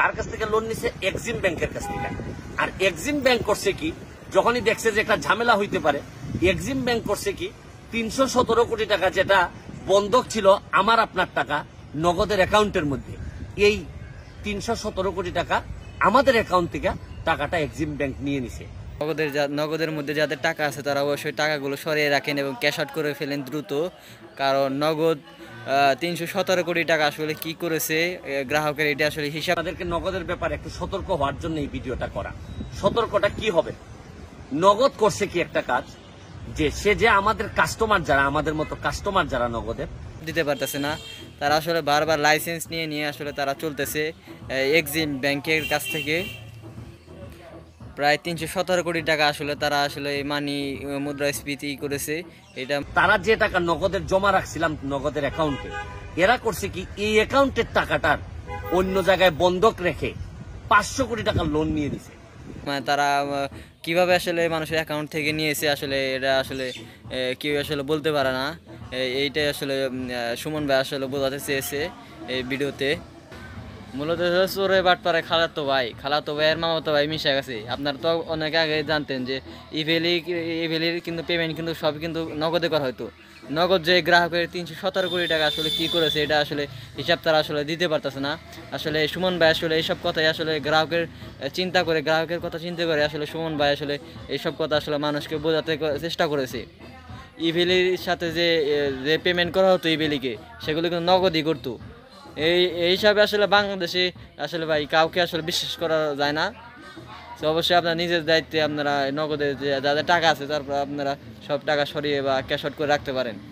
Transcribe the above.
তার কাছ থেকে লোন নিছে এক্সিম ব্যাংকের কাছ থেকে আর এক্সিম ব্যাংক করছে কি যখনই দেখছে যে একটা ঝামেলা হইতে পারে এক্সিম ব্যাংক করছে কি তিনশো সতেরো কোটি টাকা যেটা বন্ধক ছিল আমার আপনার টাকা নগদের অ্যাকাউন্টের মধ্যে এই তিনশো সতেরো কোটি টাকা আমাদের অ্যাকাউন্ট থেকে টাকাটা এক্সিম ব্যাংক নিয়ে নিছে নগদের নগদের মধ্যে যাদের টাকা আছে তারা অবশ্যই টাকাগুলো সরিয়ে রাখেন এবং ক্যাশ আউট করে ফেলেন দ্রুত কারণ নগদ তিনশো সতেরো কোটি টাকা আসলে কি করেছে গ্রাহকের এটা আসলে হিসাব তাদেরকে নগদের ব্যাপারে একটু সতর্ক হওয়ার জন্য এই ভিডিওটা করা সতর্কটা কি হবে নগদ করছে কি একটা কাজ যে সে যে আমাদের কাস্টমার যারা আমাদের মতো কাস্টমার যারা নগদের দিতে পারতেছে না তারা আসলে বারবার লাইসেন্স নিয়ে নিয়ে আসলে তারা চলতেছে এক্সিম ব্যাংকের কাছ থেকে প্রায় তিনশো সতেরো কোটি টাকা আসলে তারা আসলে মানি মুদ্রাস্ফীতি করেছে এটা তারা যে টাকা নগদের জমা রাখছিলাম নগদের অ্যাকাউন্টে এরা করছে কি এই অ্যাকাউন্টের টাকাটার অন্য জায়গায় বন্ধক রেখে পাঁচশো কোটি টাকা লোন নিয়ে দিছে মানে তারা কিভাবে আসলে মানুষের অ্যাকাউন্ট থেকে নিয়েছে আসলে এটা আসলে কেউ আসলে বলতে পারে না এইটাই আসলে সুমন ভাই আসলে বোঝাতে চেয়েছে এই ভিডিওতে মূলত চোরে বাটপাড়ে খালাতো ভাই খালাতো ভাইয়ের মামাতো ভাই মিশে গেছে আপনার তো অনেক আগে জানতেন যে ইভেলি ইভেলির কিন্তু পেমেন্ট কিন্তু সব কিন্তু নগদে করা হতো নগদ যে গ্রাহকের তিনশো সতেরো কোটি টাকা আসলে কি করেছে এটা আসলে হিসাব তারা আসলে দিতে পারতেছে না আসলে সুমন ভাই আসলে এইসব কথাই আসলে গ্রাহকের চিন্তা করে গ্রাহকের কথা চিন্তা করে আসলে সুমন ভাই আসলে এইসব কথা আসলে মানুষকে বোঝাতে চেষ্টা করেছে ইভেলির সাথে যে যে পেমেন্ট করা হতো ইভেলিকে সেগুলো কিন্তু নগদই করতো এই এই হিসাবে আসলে বাংলাদেশে আসলে ভাই কাউকে আসলে বিশ্বাস করা যায় না তো অবশ্যই আপনার নিজের দায়িত্বে আপনারা নগদে যাদের টাকা আছে তারপর আপনারা সব টাকা সরিয়ে বা ক্যাশ আউট করে রাখতে পারেন